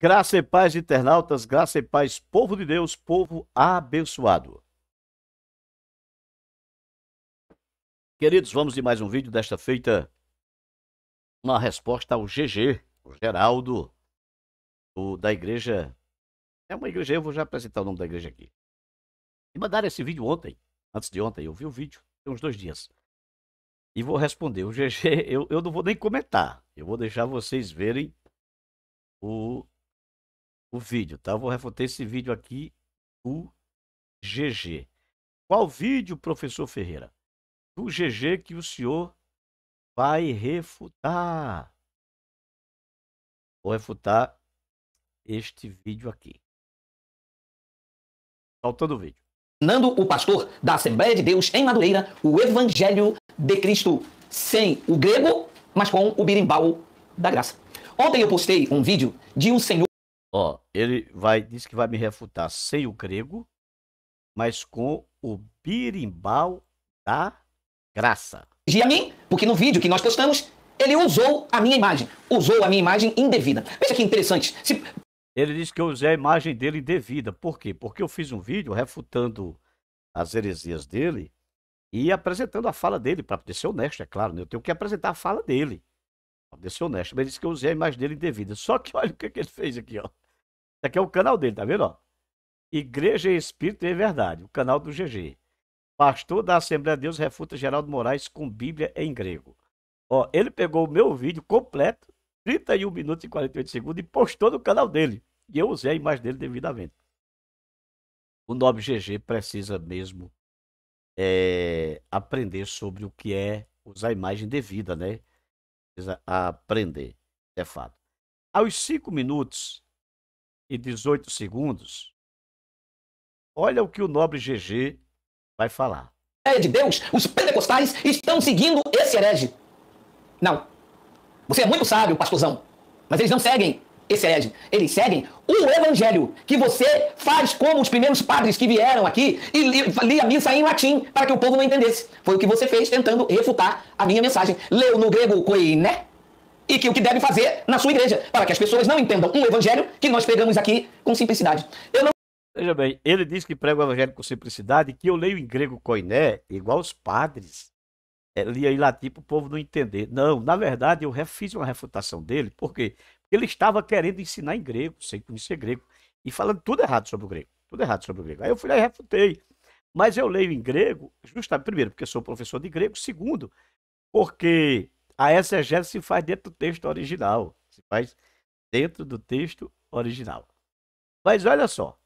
Graça e paz, internautas, graça e paz, povo de Deus, povo abençoado. Queridos, vamos de mais um vídeo desta feita. Uma resposta ao GG, o Geraldo, o, da igreja. É uma igreja, eu vou já apresentar o nome da igreja aqui. E mandaram esse vídeo ontem, antes de ontem, eu vi o vídeo, tem uns dois dias. E vou responder. O GG, eu, eu não vou nem comentar. Eu vou deixar vocês verem o o vídeo, tá? vou refutar esse vídeo aqui do GG. Qual vídeo, professor Ferreira? Do GG que o senhor vai refutar. Vou refutar este vídeo aqui. Faltando o vídeo. Nando, o pastor da Assembleia de Deus em Madureira, o Evangelho de Cristo, sem o grego, mas com o birimbau da graça. Ontem eu postei um vídeo de um senhor Ó, ele vai diz que vai me refutar sem o grego, mas com o birimbau da graça. A mim, porque no vídeo que nós postamos, ele usou a minha imagem, usou a minha imagem indevida. Veja que interessante. Se... Ele diz que eu usei a imagem dele indevida. Por quê? Porque eu fiz um vídeo refutando as heresias dele e apresentando a fala dele, para poder ser honesto, é claro, né? eu tenho que apresentar a fala dele. Para poder ser honesto, mas ele disse que eu usei a imagem dele indevida. Só que olha o que, que ele fez aqui, ó. Esse aqui é o canal dele, tá vendo? Ó? Igreja Espírito e é Verdade, o canal do GG. Pastor da Assembleia de Deus refuta Geraldo Moraes com Bíblia em grego. Ó, ele pegou o meu vídeo completo, 31 minutos e 48 segundos, e postou no canal dele. E eu usei a imagem dele devidamente. O nob GG precisa mesmo é, aprender sobre o que é usar a imagem devida, né? Precisa aprender, é fato. Aos cinco minutos, e 18 segundos, olha o que o nobre GG vai falar. É de Deus, os pentecostais estão seguindo esse herege. Não. Você é muito sábio, pastorzão, mas eles não seguem esse herege. Eles seguem o evangelho que você faz como os primeiros padres que vieram aqui e lia li a missa em latim para que o povo não entendesse. Foi o que você fez tentando refutar a minha mensagem. Leu no grego koiné, e que o que deve fazer na sua igreja, para que as pessoas não entendam um evangelho que nós pregamos aqui com simplicidade. Eu não... Veja bem, ele diz que prega o evangelho com simplicidade, que eu leio em grego koiné, igual os padres. É, lia em latim para o povo não entender. Não, na verdade, eu fiz uma refutação dele, por quê? Porque ele estava querendo ensinar em grego, sem conhecer grego, e falando tudo errado sobre o grego. Tudo errado sobre o grego. Aí eu fui lá e refutei. Mas eu leio em grego, justamente, primeiro, porque sou professor de grego, segundo, porque a exegese se faz dentro do texto original. Se faz dentro do texto original. Mas olha só.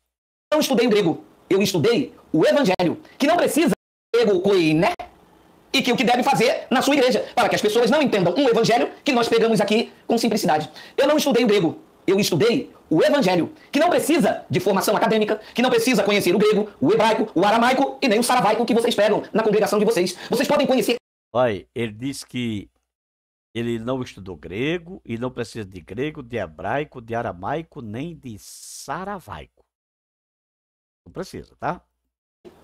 Eu estudei o grego. Eu estudei o evangelho, que não precisa grego koiné, né? e que o que deve fazer na sua igreja, para que as pessoas não entendam um evangelho que nós pegamos aqui com simplicidade. Eu não estudei o grego. Eu estudei o evangelho, que não precisa de formação acadêmica, que não precisa conhecer o grego, o hebraico, o aramaico e nem o saravaico que vocês pegam na congregação de vocês. Vocês podem conhecer. Olha, ele diz que ele não estudou grego e não precisa de grego, de hebraico, de aramaico, nem de saravaico. Não precisa, tá?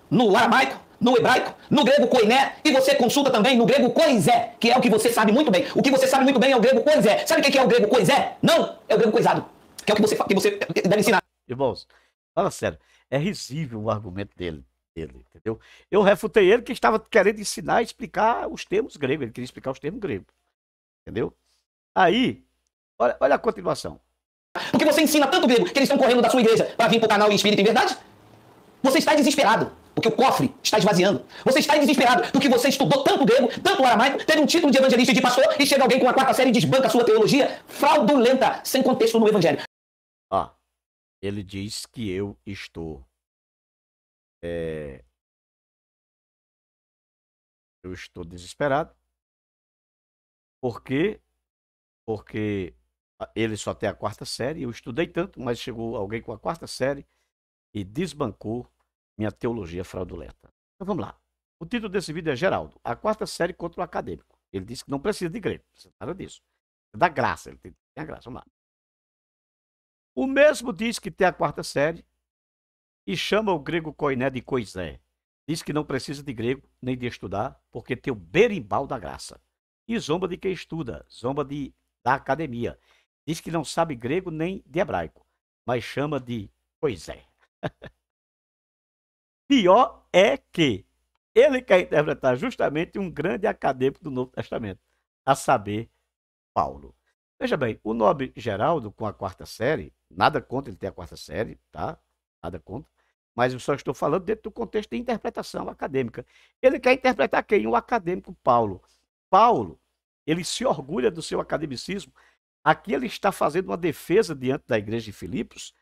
No aramaico, no hebraico, no grego koiné, e você consulta também no grego coisé, que é o que você sabe muito bem. O que você sabe muito bem é o grego coisé. Sabe o que é o grego coisé? Não, é o grego coisado, que é o que você, que você deve ensinar. Irmãos, fala sério, é risível o argumento dele. ele, entendeu? Eu refutei ele que estava querendo ensinar e explicar os termos gregos. Ele queria explicar os termos gregos. Entendeu? Aí, olha, olha a continuação. Porque você ensina tanto grego que eles estão correndo da sua igreja para vir para o canal Espírito em Verdade? Você está desesperado porque o cofre está esvaziando. Você está desesperado porque você estudou tanto grego, tanto aramaico, teve um título de evangelista e de pastor e chega alguém com a quarta série e desbanca a sua teologia fraudulenta, sem contexto no evangelho. Ó, ah, ele diz que eu estou. É, eu estou desesperado por quê? Porque ele só tem a quarta série. Eu estudei tanto, mas chegou alguém com a quarta série e desbancou minha teologia fraudulenta. Então vamos lá. O título desse vídeo é Geraldo, a quarta série contra o acadêmico. Ele disse que não precisa de grego nada disso. É da graça, ele tem a graça. Vamos lá. O mesmo diz que tem a quarta série e chama o grego koiné de coisé. Diz que não precisa de grego nem de estudar, porque tem o berimbau da graça e zomba de quem estuda, zomba de, da academia. Diz que não sabe grego nem de hebraico, mas chama de pois é. Pior é que ele quer interpretar justamente um grande acadêmico do Novo Testamento, a saber, Paulo. Veja bem, o nobre Geraldo, com a quarta série, nada contra ele ter a quarta série, tá? Nada contra. Mas eu só estou falando dentro do contexto de interpretação acadêmica. Ele quer interpretar quem? O acadêmico Paulo. Paulo, ele se orgulha do seu academicismo. Aqui ele está fazendo uma defesa diante da igreja de Filipos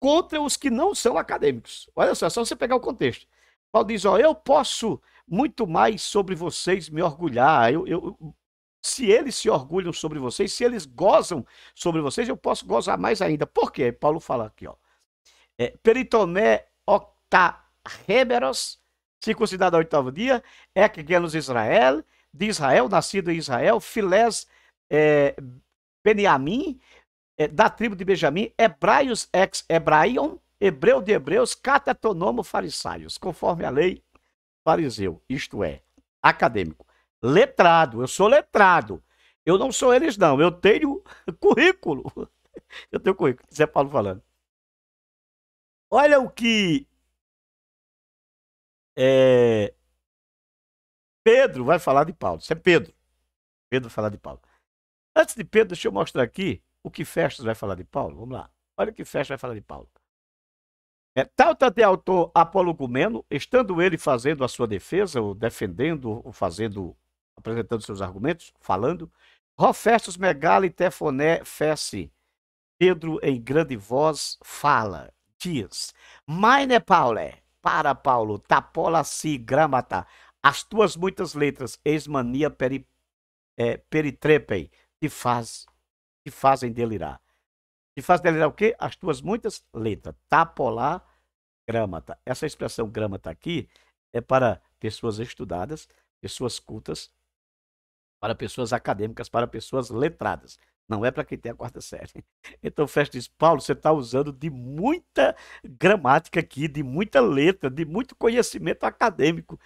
contra os que não são acadêmicos. Olha só, é só você pegar o contexto. Paulo diz: Ó, eu posso muito mais sobre vocês me orgulhar. Eu, eu, se eles se orgulham sobre vocês, se eles gozam sobre vocês, eu posso gozar mais ainda. Por quê? Paulo fala aqui, ó. É, peritomé octa reberos, circuncidado ao oitavo dia, é que nos Israel, de Israel, nascido em Israel, Filés é, Beniamim, é, da tribo de Benjamim, Hebraios ex Hebraion, hebreu de hebreus, catatonomo farisaios, conforme a lei fariseu, isto é, acadêmico. Letrado, eu sou letrado. Eu não sou eles, não. Eu tenho currículo. Eu tenho currículo. Zé Paulo falando. Olha o que é, Pedro vai falar de Paulo. Isso é Pedro. Pedro vai falar de Paulo. Antes de Pedro, deixa eu mostrar aqui o que Festas vai falar de Paulo. Vamos lá. Olha o que Festas vai falar de Paulo. É, tal tá de autor Apolo Gumeno, estando ele fazendo a sua defesa, ou defendendo, ou fazendo, apresentando seus argumentos, falando, Rofestos Megali Tefoné Fesse, Pedro em grande voz fala, diz, Maine Paule, para Paulo, tapola si gramata, as tuas muitas letras, ex-mania peri, é, peritrepem, te, faz, te fazem delirar. Te faz delirar o quê? As tuas muitas letras. Tapolar, gramata. Essa expressão gramata aqui é para pessoas estudadas, pessoas cultas, para pessoas acadêmicas, para pessoas letradas. Não é para quem tem a quarta série. Então o Festo diz, Paulo, você está usando de muita gramática aqui, de muita letra, de muito conhecimento acadêmico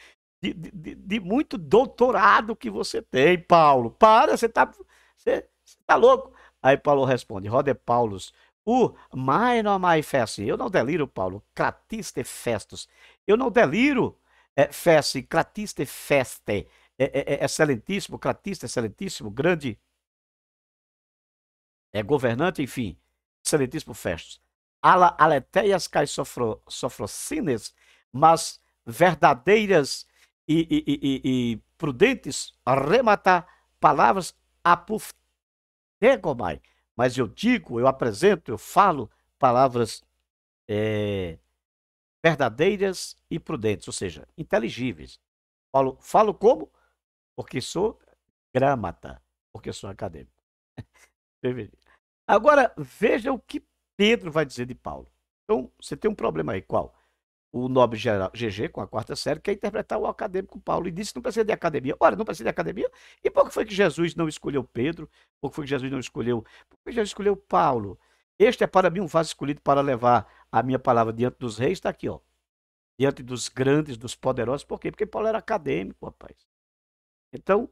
de, de, de muito doutorado que você tem, Paulo. Para, você está você, você tá louco. Aí Paulo responde: Rode é Paulus, o mai mai fesse. Eu não deliro, Paulo. Cratiste festos. Eu não deliro. É, fesse, cratiste feste. É, é, é, excelentíssimo, cratista, excelentíssimo, grande. É governante, enfim. Excelentíssimo festos. Ala aleteias cai sofro, sofrocines, mas verdadeiras e, e, e, e prudentes arrematar palavras apuftegomai. Mas eu digo, eu apresento, eu falo palavras é, verdadeiras e prudentes, ou seja, inteligíveis. Falo, falo como? Porque sou gramata, porque sou acadêmico. Agora, veja o que Pedro vai dizer de Paulo. Então, você tem um problema aí, qual? o nobre GG com a quarta série, quer interpretar o acadêmico Paulo e disse: não precisa de academia. Ora, não precisa de academia? E por que foi que Jesus não escolheu Pedro? Por que foi que Jesus não escolheu? Por que Jesus escolheu Paulo? Este é para mim um vaso escolhido para levar a minha palavra diante dos reis, está aqui, ó. Diante dos grandes, dos poderosos. Por quê? Porque Paulo era acadêmico, rapaz. Então,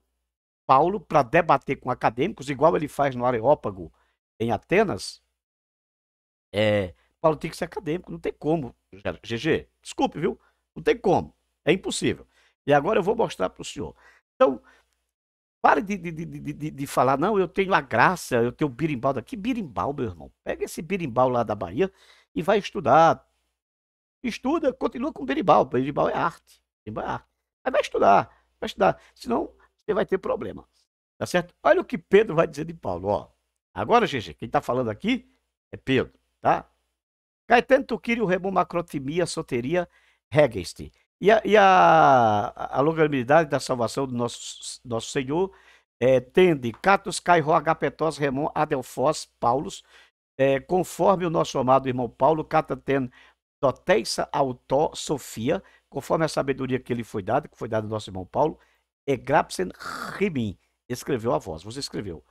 Paulo, para debater com acadêmicos, igual ele faz no Areópago em Atenas, é, Paulo tem que ser acadêmico, não tem como. GG, desculpe, viu? Não tem como. É impossível. E agora eu vou mostrar para o senhor. Então, pare de, de, de, de, de falar, não, eu tenho a graça, eu tenho o birimbau daqui. Birimbau, meu irmão. Pega esse birimbau lá da Bahia e vai estudar. Estuda, continua com birimbau. Birimbau é arte. Birimbau é arte. Aí vai estudar, vai estudar. Senão, você vai ter problema. Tá certo? Olha o que Pedro vai dizer de Paulo, ó. Agora, GG, quem está falando aqui é Pedro, tá? Caetano Tuquírio, Remo Macrotimia, Soteria, Regeste. E a, e a, a longanimidade da salvação do nosso, nosso Senhor é, tende Catos, Cairo, Agapetós, Remon, Adelfós, Paulos, é, conforme o nosso amado irmão Paulo, Cataten, Doteissa, Autó, Sofia, conforme a sabedoria que ele foi dada, que foi dada ao nosso irmão Paulo, Egrapsen Rimin, escreveu a voz, você escreveu.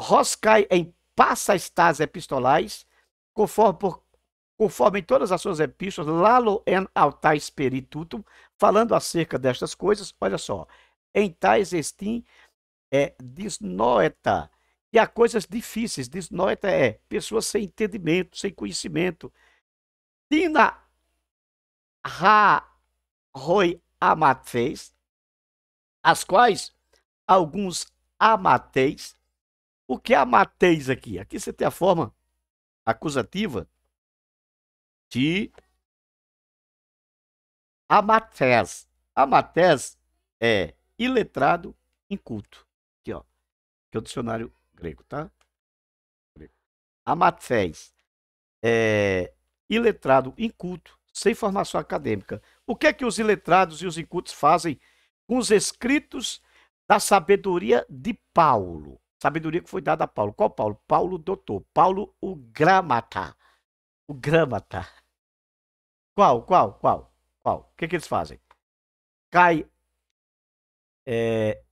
Roscai em Passa Estás Epistolais, conforme por conforme em todas as suas epístolas, lalo en altai spiritutum, falando acerca destas coisas, olha só, em tais estim é disnoeta, e há coisas difíceis, disnoeta é pessoas sem entendimento, sem conhecimento. Tina ha roi amateis, as quais alguns amateis. O que é amateis aqui? Aqui você tem a forma acusativa de Amatés. Amatés é iletrado, inculto. Aqui, ó. Que é o dicionário grego, tá? Amatés é iletrado, inculto, sem formação acadêmica. O que é que os iletrados e os incultos fazem com os escritos da sabedoria de Paulo? Sabedoria que foi dada a Paulo. Qual Paulo? Paulo doutor. Paulo o gramata. O gramata. Qual, qual, qual, qual? O que, que eles fazem? Cai é,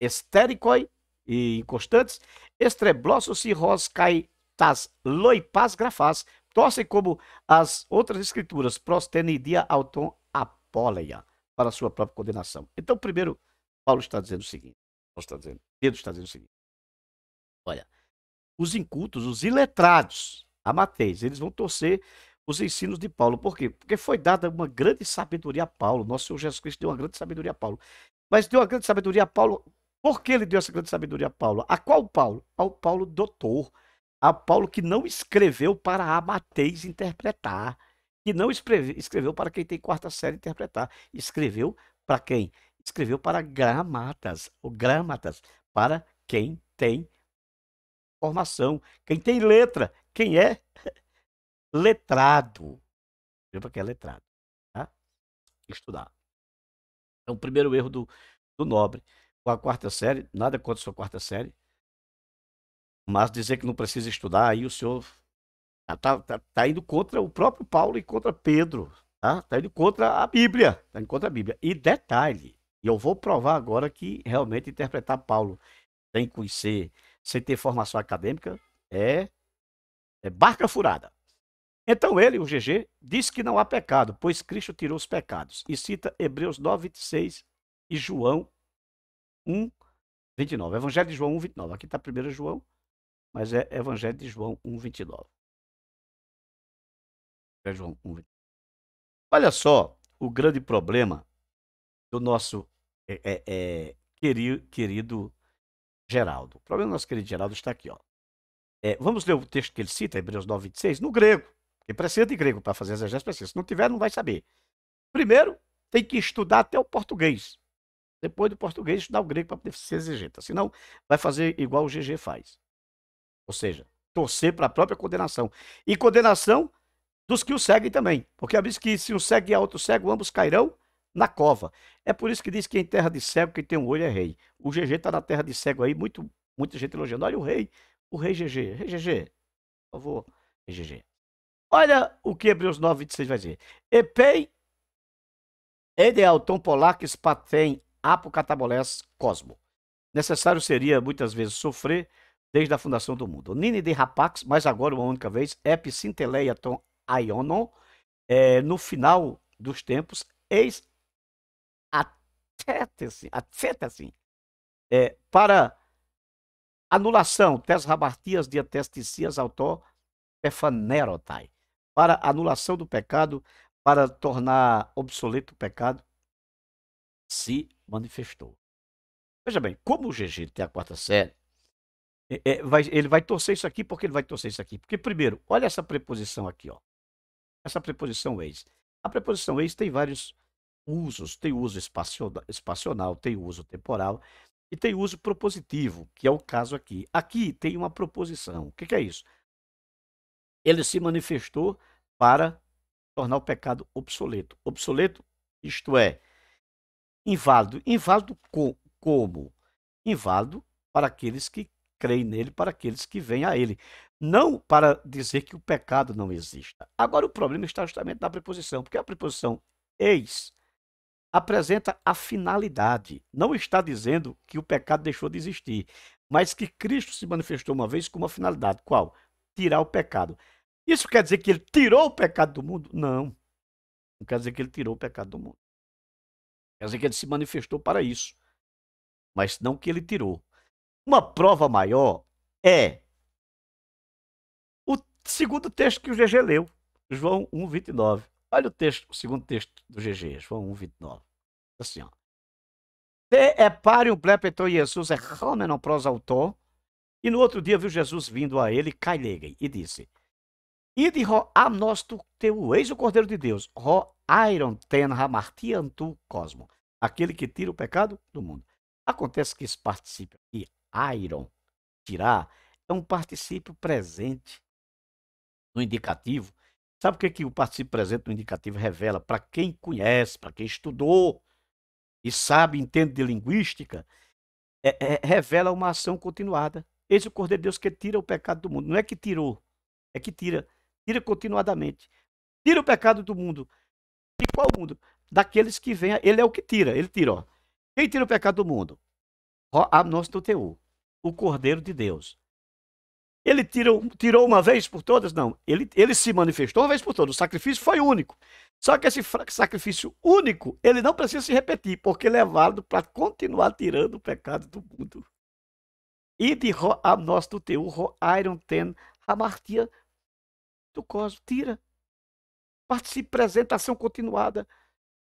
estericoi e inconstantes, estreblossos cai tas loipas grafás, torcem como as outras escrituras, prostenidia auton apoleia, para sua própria condenação. Então, primeiro, Paulo está dizendo o seguinte, Paulo está dizendo, Pedro está dizendo o seguinte, olha, os incultos, os iletrados, amateis, eles vão torcer os ensinos de Paulo. Por quê? Porque foi dada uma grande sabedoria a Paulo. Nosso Senhor Jesus Cristo deu uma grande sabedoria a Paulo. Mas deu uma grande sabedoria a Paulo. Por que ele deu essa grande sabedoria a Paulo? A qual Paulo? Ao Paulo doutor. A Paulo que não escreveu para abateis interpretar. Que não escreveu para quem tem quarta série interpretar. Escreveu para quem? Escreveu para gramatas. Ou gramatas. Para quem tem formação. Quem tem letra. Quem é letrado. Lembra que é letrado. Tá? Estudar. É o primeiro erro do, do nobre. Com a quarta série, nada contra a sua quarta série. Mas dizer que não precisa estudar, aí o senhor está tá, tá indo contra o próprio Paulo e contra Pedro. Está tá indo contra a Bíblia. Está indo contra a Bíblia. E detalhe, e eu vou provar agora que realmente interpretar Paulo sem conhecer, sem ter formação acadêmica, é, é barca furada. Então ele, o GG, diz que não há pecado, pois Cristo tirou os pecados. E cita Hebreus 9, 26 e João 1, 29. Evangelho de João 1, 29. Aqui está 1 João, mas é Evangelho de João 1, 29. É João 1, 29. Olha só o grande problema do nosso é, é, é querido, querido Geraldo. O problema do nosso querido Geraldo está aqui. Ó. É, vamos ler o texto que ele cita, Hebreus 9, 26, no grego. Porque precisa de grego para fazer as exegese, precisa. Se não tiver, não vai saber. Primeiro, tem que estudar até o português. Depois do português, estudar o grego para poder ser exegeta. Senão, vai fazer igual o GG faz. Ou seja, torcer para a própria condenação. E condenação dos que o seguem também. Porque a diz que se um segue a outro cego, ambos cairão na cova. É por isso que diz que em terra de cego, quem tem um olho é rei. O GG está na terra de cego aí, muito, muita gente elogiando. Olha o rei, o rei GG. Rei GG, por favor. Rei GG. Olha o que Hebreus 9, 26 vai dizer. Epei, Edealton Polak, Spatem, Apocatabolés, Cosmo. Necessário seria, muitas vezes, sofrer desde a fundação do mundo. Nini de Rapax, mas agora uma única vez, Tom Aionon, é, no final dos tempos, eis atete-se, se eh, é, para anulação, tes rabartias de atesticias autor para anulação do pecado, para tornar obsoleto o pecado, se manifestou. Veja bem, como o GG tem a quarta série, é, é, vai, ele vai torcer isso aqui, porque ele vai torcer isso aqui. Porque, primeiro, olha essa preposição aqui, ó. Essa preposição ex. A preposição ex tem vários usos. Tem uso espacional, espacional tem uso temporal e tem uso propositivo, que é o caso aqui. Aqui tem uma proposição. O que, que é isso? ele se manifestou para tornar o pecado obsoleto. Obsoleto, isto é, inválido. Inválido co como? Inválido para aqueles que creem nele, para aqueles que vêm a ele. Não para dizer que o pecado não exista. Agora, o problema está justamente na preposição, porque a preposição eis apresenta a finalidade. Não está dizendo que o pecado deixou de existir, mas que Cristo se manifestou uma vez com uma finalidade. Qual? Tirar o pecado. Isso quer dizer que ele tirou o pecado do mundo? Não. Não quer dizer que ele tirou o pecado do mundo. Quer dizer que ele se manifestou para isso. Mas não que ele tirou. Uma prova maior é o segundo texto que o GG leu, João 1,29. Olha o texto, o segundo texto do GG, João 1,29. Assim, ó. Te é parium plepeto Jesus é homenon autor. E no outro dia viu Jesus vindo a ele, cailegei, e disse: Ide amnos tu teu eis o Cordeiro de Deus, ro iron ten hamartian tu cosmo, aquele que tira o pecado do mundo. Acontece que esse particípio aqui, iron, tirar, é um particípio presente no indicativo. Sabe o que, é que o particípio presente no indicativo revela? Para quem conhece, para quem estudou e sabe, entende de linguística, é, é, revela uma ação continuada. Eis o Cordeiro de Deus que tira o pecado do mundo. Não é que tirou, é que tira tira continuadamente. Tira o pecado do mundo. De qual mundo? Daqueles que vêm. Ele é o que tira. Ele tira, ó. Quem tira o pecado do mundo? Ó, a nosso tuteu, o Cordeiro de Deus. Ele tirou, tirou uma vez por todas? Não. Ele, ele se manifestou uma vez por todas. O sacrifício foi único. Só que esse sacrifício único, ele não precisa se repetir, porque ele é válido para continuar tirando o pecado do mundo. E de Roam nós do teu iron ten Hamartia do COSME, tira. Participe presente, ação continuada.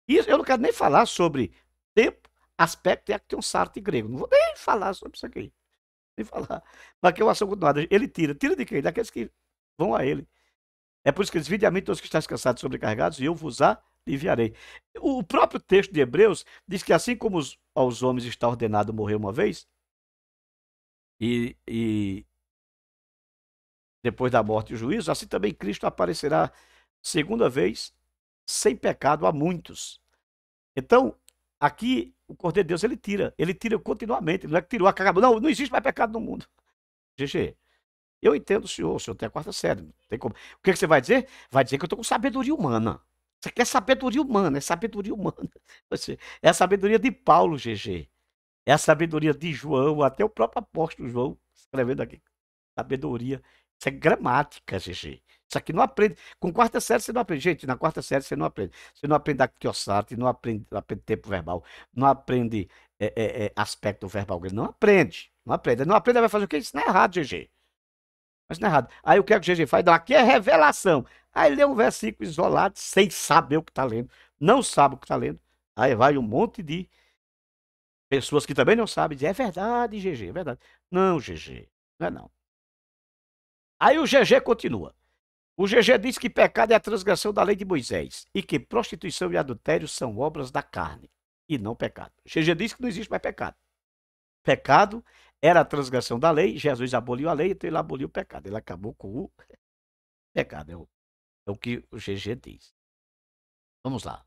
Isso, eu não quero nem falar sobre tempo, aspecto é e actionsarte grego. Não vou nem falar sobre isso aqui. Nem falar. Mas que é uma ação continuada. Ele tira. Tira de quem? Daqueles que vão a ele. É por isso que eles vinde a mim todos que estão cansados sobrecarregados e eu vos aliviarei. O próprio texto de Hebreus diz que assim como os, aos homens está ordenado morrer uma vez, e, e depois da morte e o juízo, assim também Cristo aparecerá segunda vez sem pecado a muitos. Então, aqui o Cordeiro de Deus ele tira, ele tira continuamente, não é que tirou, acabou, não, não existe mais pecado no mundo. GG. Eu entendo o senhor, o senhor tem a quarta série, não tem como. O que, é que você vai dizer? Vai dizer que eu estou com sabedoria humana. Você quer sabedoria humana, é sabedoria humana. É a sabedoria de Paulo, GG. É a sabedoria de João, até o próprio apóstolo João, escrevendo aqui. Sabedoria isso é gramática, GG. Isso aqui não aprende. Com quarta série você não aprende. Gente, na quarta série você não aprende. Você não aprende Actiosarte, não aprende, não aprende tempo verbal, não aprende é, é, é, aspecto verbal. Não aprende. Não aprende. Não aprende, vai fazer o quê? Isso não é errado, GG. Mas não é errado. Aí o que é que o GG faz? Não, aqui é revelação. Aí lê um versículo isolado, sem saber o que está lendo. Não sabe o que está lendo. Aí vai um monte de pessoas que também não sabem. Dizem, é verdade, GG, é verdade. Não, GG. Não é não. Aí o GG continua. O GG diz que pecado é a transgressão da lei de Moisés e que prostituição e adultério são obras da carne e não pecado. O GG diz que não existe mais pecado. Pecado era a transgressão da lei, Jesus aboliu a lei, então ele aboliu o pecado. Ele acabou com o pecado. É o, é o que o GG diz. Vamos lá.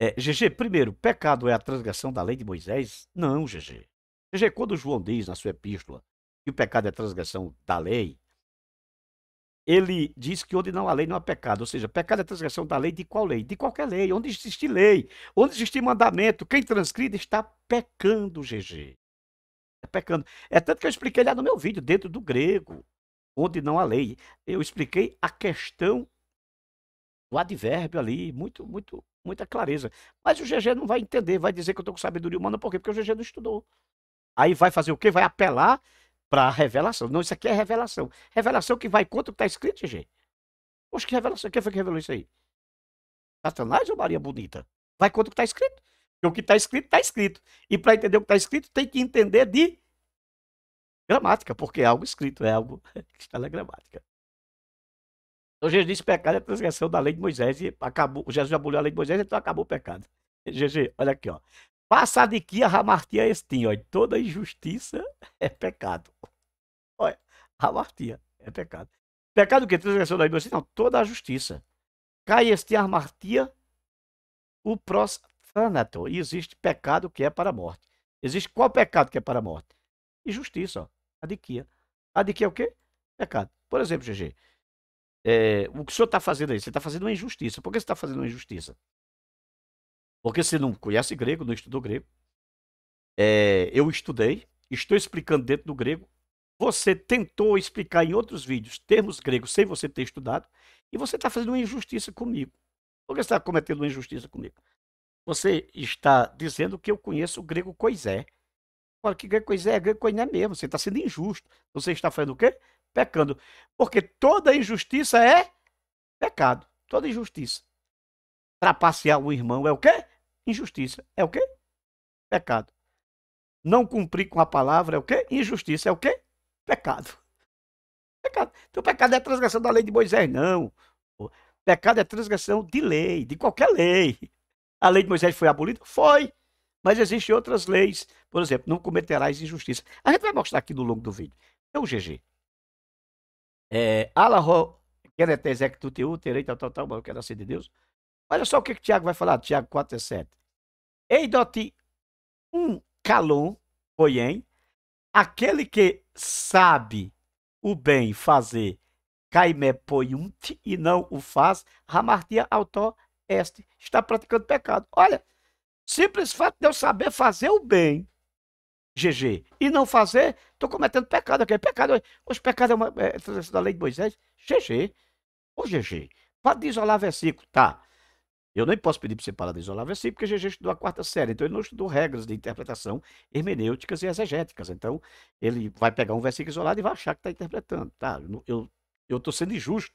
É, GG, primeiro, pecado é a transgressão da lei de Moisés? Não, GG. GG, quando João diz na sua epístola que o pecado é a transgressão da lei, ele diz que onde não há lei não há pecado, ou seja, pecado é transgressão da lei de qual lei? De qualquer lei, onde existe lei, onde existe mandamento, quem transgride está pecando, GG. É pecando. É tanto que eu expliquei lá no meu vídeo, dentro do grego, onde não há lei. Eu expliquei a questão do advérbio ali, muito, muito, muita clareza. Mas o GG não vai entender, vai dizer que eu estou com sabedoria humana, por quê? Porque o GG não estudou. Aí vai fazer o quê? Vai apelar para revelação. Não, isso aqui é revelação. Revelação que vai contra o que está escrito, gente. Poxa, que revelação. Quem foi que revelou isso aí? Satanás ou Maria Bonita? Vai contra o que está escrito. Porque o que está escrito, está escrito. E para entender o que está escrito, tem que entender de gramática, porque é algo escrito, é algo que está na gramática. Então Jesus disse: pecado é a transgressão da lei de Moisés e acabou. Jesus aboliu a lei de Moisés, então acabou o pecado. GG, olha aqui, ó. Passa a que a Ramartia estim, ó. Toda injustiça é pecado. Olha, Ramartia é pecado. Pecado que transgressão da inocência, não, toda a justiça. Cai este armartia o prosfanato. E existe pecado que é para a morte. Existe qual pecado que é para a morte? Injustiça, ó. Adiquia. Adiquia é o quê? Pecado. Por exemplo, GG, é, eh, o que o senhor está fazendo aí? Você está fazendo uma injustiça. Por que você está fazendo uma injustiça? Porque se não conhece grego, não estudou grego. É, eu estudei, estou explicando dentro do grego. Você tentou explicar em outros vídeos termos gregos sem você ter estudado. E você está fazendo uma injustiça comigo. Por que você está cometendo uma injustiça comigo? Você está dizendo que eu conheço o grego coisé. Olha que grego coisé é grego coiné é mesmo. Você está sendo injusto. Você está fazendo o quê? Pecando. Porque toda injustiça é pecado. Toda injustiça. Trapacear um irmão é o quê? Injustiça é o quê? Pecado. Não cumprir com a palavra é o quê? Injustiça é o quê? Pecado. Pecado. Então, pecado é a transgressão da lei de Moisés, não. Pecado é transgressão de lei, de qualquer lei. A lei de Moisés foi abolida? Foi. Mas existem outras leis. Por exemplo, não cometerás injustiça. A gente vai mostrar aqui no longo do vídeo. é o GG. É, Alaho, queretes ectuteu, terei, tal, tal, tal, mas eu quero ser de Deus. Olha só o que, o Tiago vai falar, Tiago 4, 7. Eidote um calum, poiem, aquele que sabe o bem fazer, caime poiunt, e não o faz, ramartia autor este, está praticando pecado. Olha, simples fato de eu saber fazer o bem, GG, e não fazer, estou cometendo pecado. Aquele pecado, os pecados é uma é, da lei de Moisés, GG, ou GG. Pode isolar versículo, tá. Eu nem posso pedir para você parar de isolar versículo, é assim, porque GG estudou a quarta série, então ele não estudou regras de interpretação hermenêuticas e exegéticas. Então, ele vai pegar um versículo isolado e vai achar que está interpretando. Tá, eu estou sendo injusto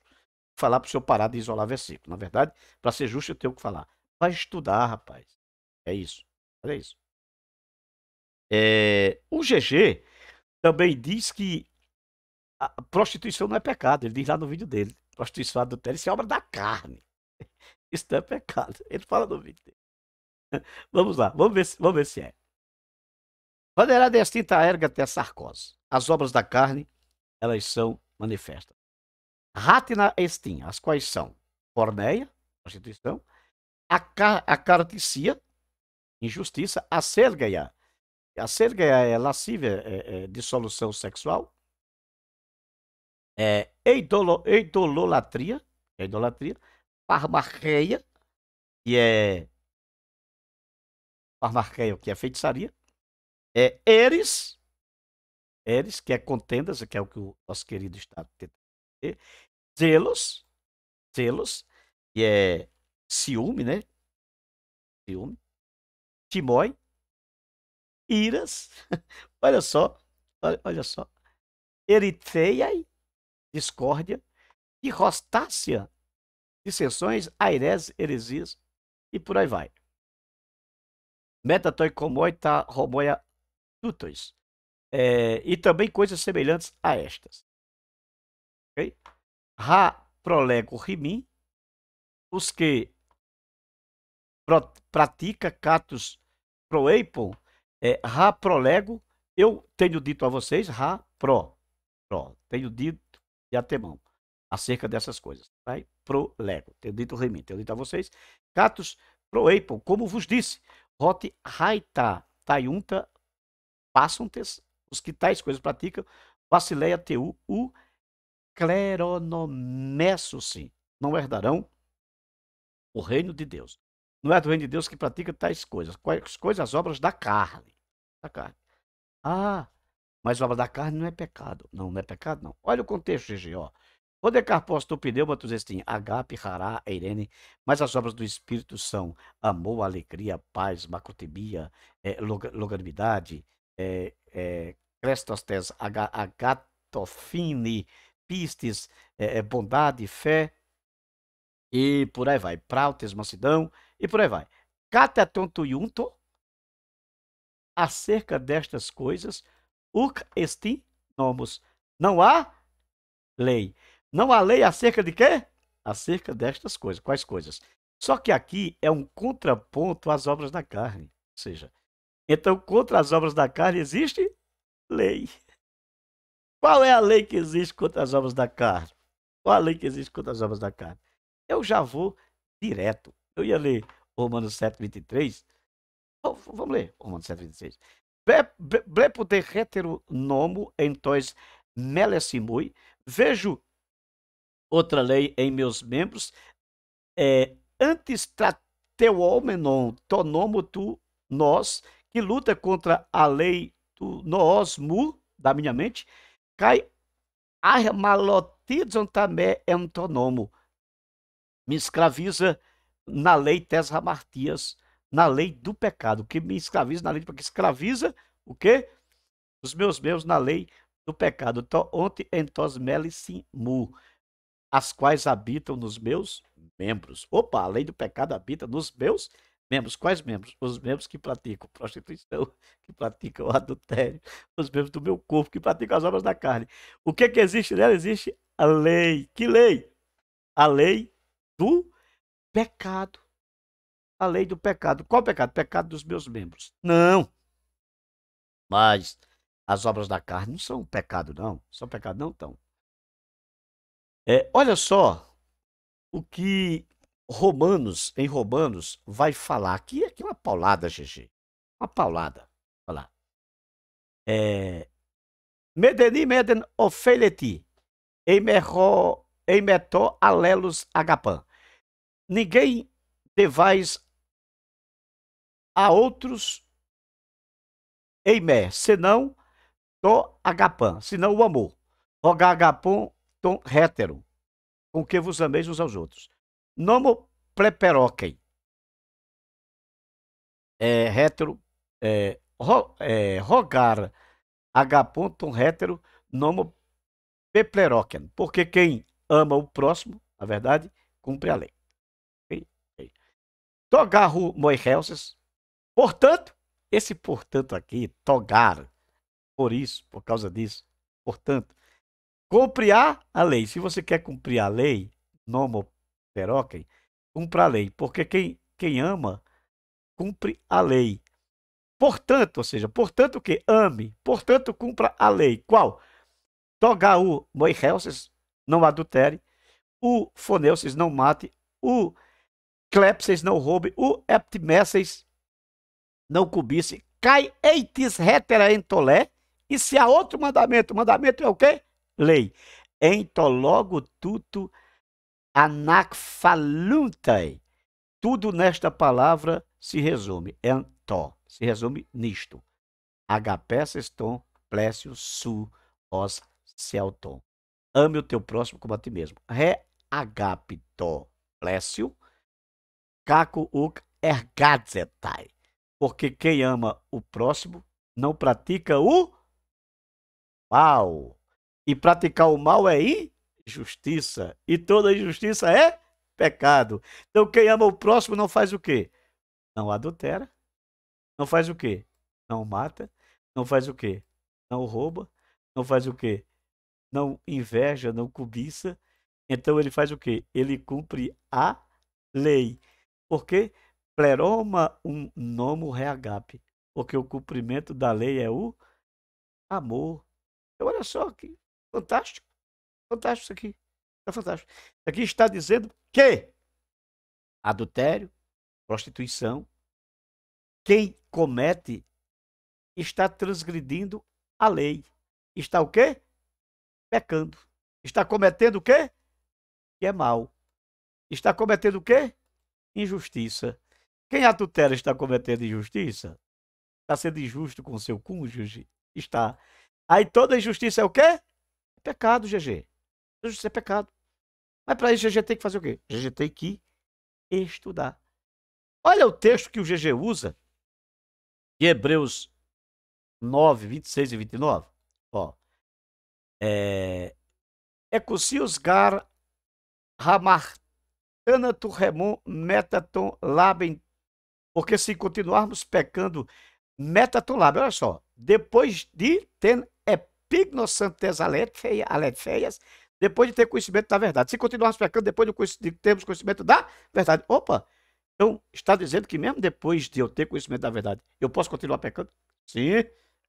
falar para o senhor parar de isolar versículo. Na verdade, para ser justo, eu tenho que falar. Vai estudar, rapaz. É isso. É isso. É, o GG também diz que a prostituição não é pecado. Ele diz lá no vídeo dele: prostituição adultério, isso é obra da carne. Isto é pecado. Ele fala no vídeo dele. Vamos lá, vamos ver, vamos ver se é. Valerá destinta a erga até sarcose. As obras da carne, elas são manifestas. Ratina estim, as quais são porneia, prostituição, a, car a carticia, injustiça, a sergeia. A sergeia é lascívia, é, é, dissolução sexual, é, eidolo, eidololatria, é idolatria, Parmarreia, que é. Parmarreia, que é feitiçaria. É Eris. Eris, que é contendas, que é o que o nosso querido Estado tenta dizer. Zelos. Zelos, que é ciúme, né? Ciúme. Timói. Iras. olha só. Olha, olha só. Eritreia discórdia. E Rostácia, dissensões, aireses, heresias e por aí vai. Metatoi comoita tá, homoia tutois. É, eh, e também coisas semelhantes a estas. Okay? Ha prolego rimin, os que pro, pratica catus proeipon, é, eh, ha prolego, eu tenho dito a vocês, ha pro, pro tenho dito de antemão acerca dessas coisas. Vai pro Lego. Tenho dito o mim, tenho dito a vocês. Catus pro Apple, como vos disse, Hot raita Tayunta passantes, os que tais coisas praticam, Basileia Teu, o cleronomessos não herdarão o reino de Deus. Não é do reino de Deus que pratica tais coisas. Quais coisas? As obras da carne. Da carne. Ah, mas obra da carne não é pecado. Não, não é pecado, não. Olha o contexto, GG, ó. Odecar Postopineu, Matuzestim, Agape, Hará, Eirene, mas as obras do Espírito são amor, alegria, paz, macotemia, é, eh, log loganimidade, é, eh, é, eh, crestostes, ag agatofine, pistes, é, bondade, fé, e por aí vai. Prautes, mansidão, e por aí vai. Catatontuiunto, acerca destas coisas, uc esti nomus, não há lei. Não há lei acerca de quê? Acerca destas coisas. Quais coisas? Só que aqui é um contraponto às obras da carne. Ou seja, então contra as obras da carne existe lei. Qual é a lei que existe contra as obras da carne? Qual a lei que existe contra as obras da carne? Eu já vou direto. Eu ia ler Romanos 7, 23. Vamos ler Romanos 7, 26. Brepote heteronomo entois melecimoi. Vejo outra lei em meus membros, é antistrateomenon tonomo tu nós, que luta contra a lei do nós mu, da minha mente, cai armalotizon tamé entonomo, me escraviza na lei martias na lei do pecado, que me escraviza na lei, porque escraviza o quê? Os meus membros na lei do pecado. Então, ontem, entos mu as quais habitam nos meus membros. Opa, a lei do pecado habita nos meus membros. Quais membros? Os membros que praticam prostituição, que praticam adultério, os membros do meu corpo, que praticam as obras da carne. O que, é que existe nela? Existe a lei. Que lei? A lei do pecado. A lei do pecado. Qual pecado? Pecado dos meus membros. Não. Mas as obras da carne não são pecado, não. São pecado, não, então. É, olha só o que Romanos, em Romanos, vai falar. Aqui, aqui é uma paulada, GG. Uma paulada. Olha lá. É, medeni meden ofeleti, emerro, emeto alelos agapan. Ninguém devais a outros eimé, senão to agapan, senão o amor. Rogar agapon tom hétero, com que vos ameis uns aos outros. Nomo pleperoquem. É, hétero, é, ro, é, rogar, H. tom hétero, nomo pepleroquen. Porque quem ama o próximo, na verdade, cumpre a lei. Togarru Okay. moihelses. Portanto, esse portanto aqui, togar, por isso, por causa disso, portanto, Cumpre a lei. Se você quer cumprir a lei, nomo peroquem, cumpra a lei. Porque quem, quem ama, cumpre a lei. Portanto, ou seja, portanto o que? Ame. Portanto, cumpra a lei. Qual? Togar o moihelses, não adultere. O foneuses, não mate. O clepses, não roube. O eptimeses, não cubisse Cai eitis retera entolé. E se há outro mandamento, o mandamento é o quê? lei. Entologo tuto anakfaluntai. Tudo nesta palavra se resume, ento, se resume nisto. Agapeseston plécio su os celton. Ame o teu próximo como a ti mesmo. Re agapto plécio. caco uc ergazetai. Porque quem ama o próximo não pratica o mal. E praticar o mal é injustiça. E toda injustiça é pecado. Então quem ama o próximo não faz o quê? Não adultera. Não faz o quê? Não mata. Não faz o quê? Não rouba. Não faz o quê? Não inveja, não cobiça. Então ele faz o quê? Ele cumpre a lei. Por quê? Pleroma um nomo reagape. Porque o cumprimento da lei é o amor. Então, olha só que Fantástico. Fantástico isso aqui. Está fantástico. Aqui está dizendo que adultério, prostituição, quem comete está transgredindo a lei. Está o quê? Pecando. Está cometendo o quê? Que é mal. Está cometendo o quê? Injustiça. Quem adultera está cometendo injustiça? Está sendo injusto com seu cônjuge? Está. Aí toda injustiça é o quê? É pecado, GG. Isso é pecado. Mas para isso, GG tem que fazer o quê? GG tem que estudar. Olha o texto que o GG usa, de Hebreus 9, 26 e 29. Ó. É. gar hamartanato remon metaton laben. Porque se continuarmos pecando metaton laben, olha só, depois de ter feias. depois de ter conhecimento da verdade. Se continuarmos pecando, depois de termos conhecimento da verdade. Opa! Então, está dizendo que mesmo depois de eu ter conhecimento da verdade, eu posso continuar pecando? Sim,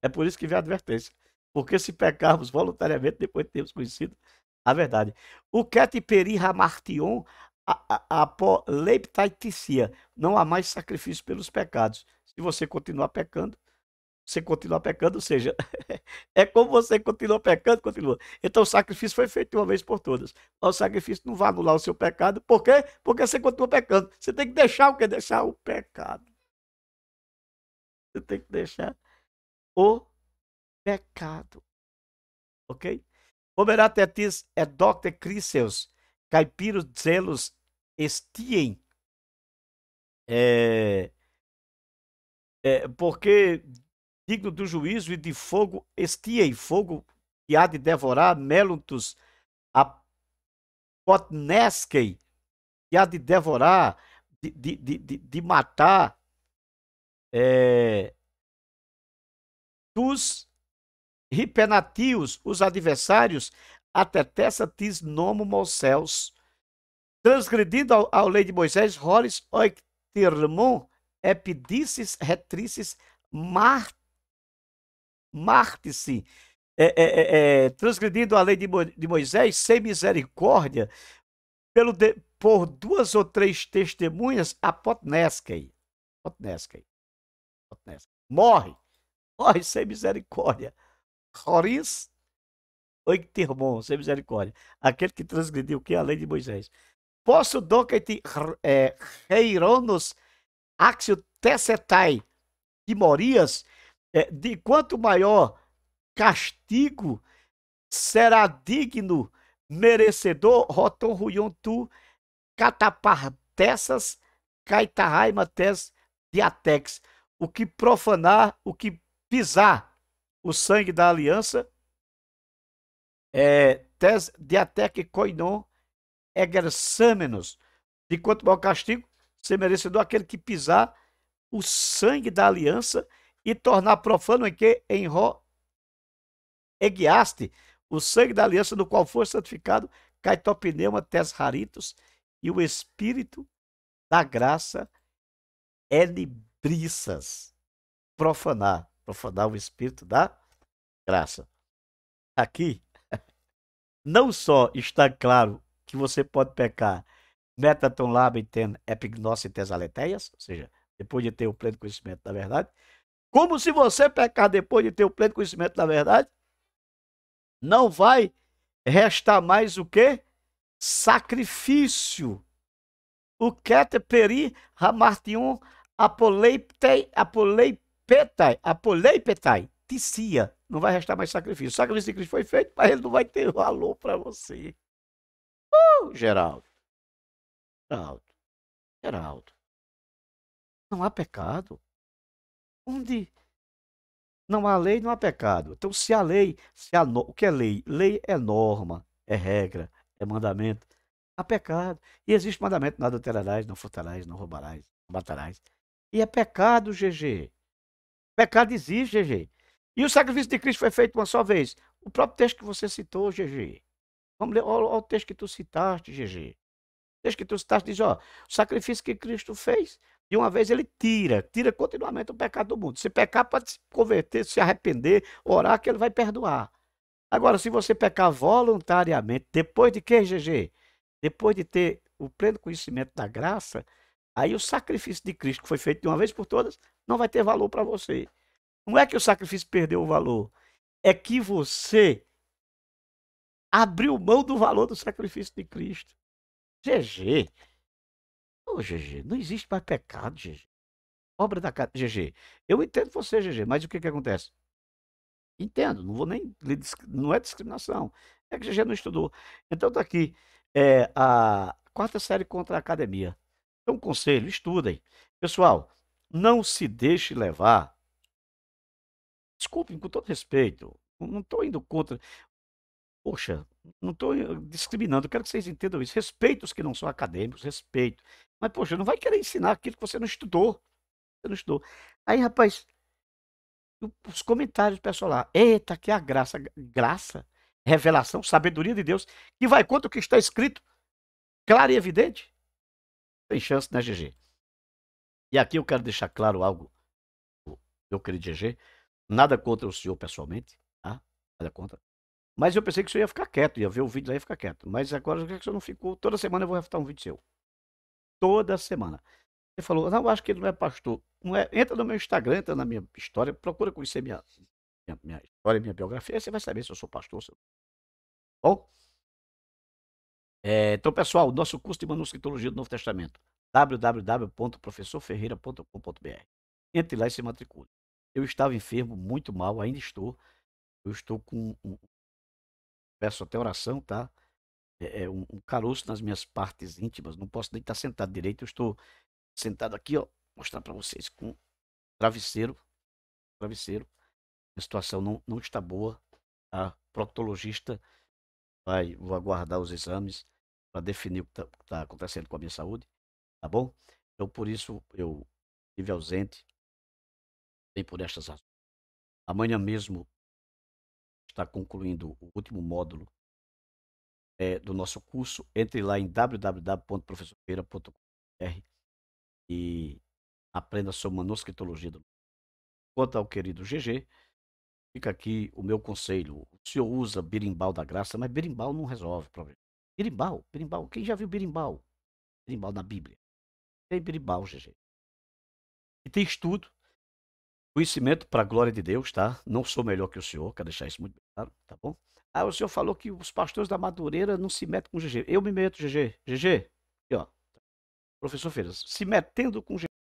é por isso que vem a advertência. Porque se pecarmos voluntariamente, depois de termos conhecido a verdade. O ket peri hamartion apó Não há mais sacrifício pelos pecados. Se você continuar pecando, você continua pecando, ou seja, é como você continua pecando, continua. Então o sacrifício foi feito de uma vez por todas. Mas o sacrifício não vai anular o seu pecado, por quê? Porque você continua pecando. Você tem que deixar o que? Deixar o pecado. Você tem que deixar o pecado. Ok? Oberatetis é Dr. docte criseus, caipiros zelos estiem. É, é, porque digno do juízo e de fogo, estia e fogo que há de devorar Meluntus, a Potneskei, que há de devorar, de, de, de, de matar é, dos ripenatios, os adversários, até Tessa tis nomo Moceus, transgredindo ao, ao lei de Moisés, rolis oictermon, epidices retrices mart Marte-se, é é, é, é, transgredindo a lei de, Mo, de Moisés, sem misericórdia, pelo de, por duas ou três testemunhas, a Potneskei. Potneskei. Potneskei. Morre. Morre sem misericórdia. Horins oiktermon, sem misericórdia. Aquele que transgrediu o que? A lei de Moisés. Posso doceti reironos é, axio tessetai Morias é, de quanto maior castigo será digno, merecedor, Roton Ruyon Tu, Catapardessas, Caitahaimates, Diatex. O que profanar, o que pisar o sangue da aliança, é, tes diatec koinon egersamenos, de quanto maior castigo, ser merecedor aquele que pisar o sangue da aliança, e tornar profano em que? Em Ró Eguiaste, o sangue da aliança do qual foi santificado, caitopneuma tesraritos e o espírito da graça é enibrissas. Profanar, profanar o espírito da graça. Aqui, não só está claro que você pode pecar metaton labem ten epignosis tesaleteias, ou seja, depois de ter o pleno conhecimento da verdade, como se você pecar depois de ter o pleno conhecimento da verdade, não vai restar mais o que? Sacrifício. O keter peri hamartion apoleiptei, apoleipetai, apoleipetai, ticia. Não vai restar mais sacrifício. O sacrifício de Cristo foi feito, mas ele não vai ter valor para você. Uh, Geraldo. Geraldo. Geraldo. Não há pecado. Onde não há lei, não há pecado. Então, se a lei, se o que é lei? Lei é norma, é regra, é mandamento. Há pecado. E existe mandamento: não adulterarás, não furtarás, não roubarás, não matarás. E é pecado, GG. Pecado existe, GG. E o sacrifício de Cristo foi feito uma só vez. O próprio texto que você citou, GG. Vamos ler, olha o texto que tu citaste, GG. O texto que tu citaste diz, ó, o sacrifício que Cristo fez de uma vez ele tira, tira continuamente o pecado do mundo. Se pecar, pode se converter, se arrepender, orar, que ele vai perdoar. Agora, se você pecar voluntariamente, depois de que, GG? Depois de ter o pleno conhecimento da graça, aí o sacrifício de Cristo, que foi feito de uma vez por todas, não vai ter valor para você. Não é que o sacrifício perdeu o valor, é que você abriu mão do valor do sacrifício de Cristo. GG. Ô, oh, GG, não existe mais pecado, GG. Obra da casa. GG, eu entendo você, GG, mas o que que acontece? Entendo, não vou nem. Não é discriminação. É que GG não estudou. Então tá aqui é, a quarta série contra a academia. Então, conselho, estudem. Pessoal, não se deixe levar. Desculpem, com todo respeito, não estou indo contra. Poxa, não estou eh, discriminando, quero que vocês entendam isso. Respeito os que não são acadêmicos, respeito. Mas, poxa, não vai querer ensinar aquilo que você não estudou. Você não estudou. Aí, rapaz, os comentários do pessoal lá. Eita, que a graça, graça, revelação, sabedoria de Deus, que vai contra o que está escrito, claro e evidente. Tem chance, né, GG? E aqui eu quero deixar claro algo, meu querido GG. Nada contra o senhor pessoalmente, tá? Nada contra. Mas eu pensei que o senhor ia ficar quieto, ia ver o vídeo aí e ficar quieto. Mas agora que o senhor não ficou, toda semana eu vou refutar um vídeo seu. Toda semana. Ele falou, não, acho que ele não é pastor. Não é. Entra no meu Instagram, entra na minha história, procura conhecer minha, minha, minha história, minha biografia, aí você vai saber se eu sou pastor. Se eu... Tá bom? É, então, pessoal, nosso curso de manuscritologia do Novo Testamento, www.professorferreira.com.br. Entre lá e se matricule. Eu estava enfermo, muito mal, ainda estou. Eu estou com um, peço até oração, tá? É, é um, um caroço nas minhas partes íntimas. Não posso nem estar sentado direito. Eu estou sentado aqui, ó. Mostrar para vocês com travesseiro. Travesseiro. A situação não, não está boa. A proctologista vai, vou aguardar os exames para definir o que está tá acontecendo com a minha saúde, tá bom? Então, por isso, eu estive ausente, bem por estas razões. Amanhã mesmo está concluindo o último módulo é, do nosso curso, entre lá em www.professorpeira.com.br e aprenda sobre manuscritologia do Quanto ao querido GG, fica aqui o meu conselho. O senhor usa birimbau da graça, mas birimbau não resolve o problema. Birimbau, birimbau, quem já viu birimbau? Birimbau na Bíblia. Tem birimbau, GG. E tem estudo Conhecimento para a glória de Deus, tá? Não sou melhor que o senhor, quero deixar isso muito claro, tá bom? Ah, o senhor falou que os pastores da Madureira não se metem com GG. Eu me meto, GG. GG, aqui, ó. Professor Feiras, se metendo com GG.